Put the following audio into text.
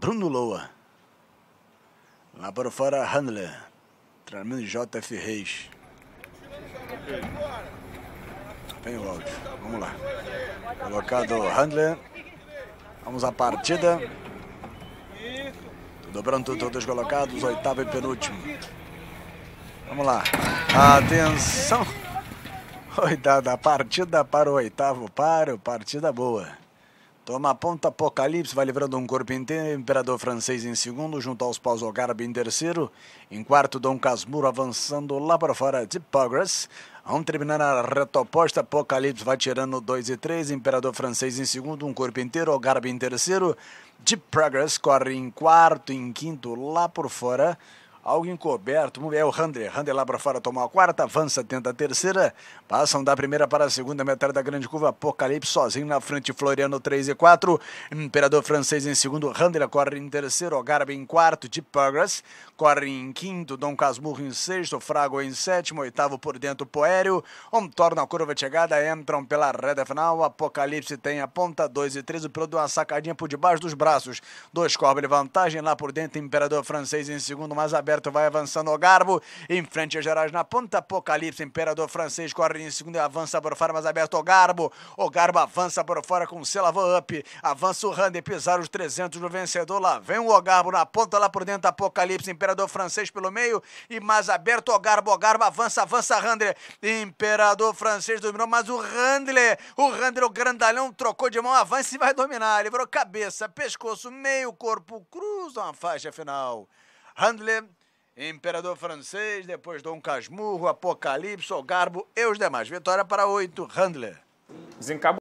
Bruno Loa. Lá para fora, Handler. Tremendo JF Reis. Vem o áudio. Vamos lá. Colocado Handler. Vamos à partida. Tudo pronto, todos colocados. Oitavo e penúltimo. Vamos lá. Atenção. Oitada, partida para o oitavo paro. Partida boa. Toma ponta Apocalipse, vai livrando um corpo inteiro, Imperador Francês em segundo, junto aos paus Algarve em terceiro, em quarto Dom Casmuro avançando lá para fora de Progress, Vamos terminar a reta oposta. Apocalipse vai tirando 2 e 3. Imperador francês em segundo. Um corpo inteiro. ogarbe em terceiro. De Progress corre em quarto. Em quinto, lá por fora algo encoberto. É o Handler. Handler lá para fora tomou a quarta, avança, tenta a terceira. Passam da primeira para a segunda metade da grande curva. Apocalipse sozinho na frente, Floriano 3 e 4. Imperador francês em segundo, Handler corre em terceiro, Ogarbe em quarto, Deep Progress corre em quinto, Dom Casmurro em sexto, Frago em sétimo, oitavo por dentro, Poério. Um torna a curva de chegada, entram pela reta final. Apocalipse tem a ponta 2 e 3. O piloto deu uma sacadinha por debaixo dos braços. Dois cobre vantagem lá por dentro, Imperador francês em segundo, mais aberto aberto, vai avançando o Garbo. Em frente a Gerais na ponta, Apocalipse, Imperador Francês corre em segundo e avança por fora, mas aberto o Garbo. O Garbo avança por fora com o Selavan Up. Avança o Randy, pisar os 300 do vencedor. Lá vem o Garbo na ponta, lá por dentro, Apocalipse, Imperador Francês pelo meio e mais aberto o Garbo. O Garbo avança, avança Randler. Imperador Francês dominou, mas o Randler, o Randler, o grandalhão, trocou de mão, avança e vai dominar. Livrou cabeça, pescoço, meio corpo, cruza uma faixa final. Handler Imperador Francês, depois Dom Casmurro, Apocalipse, Ogarbo e os demais. Vitória para oito, Handler. Desencabo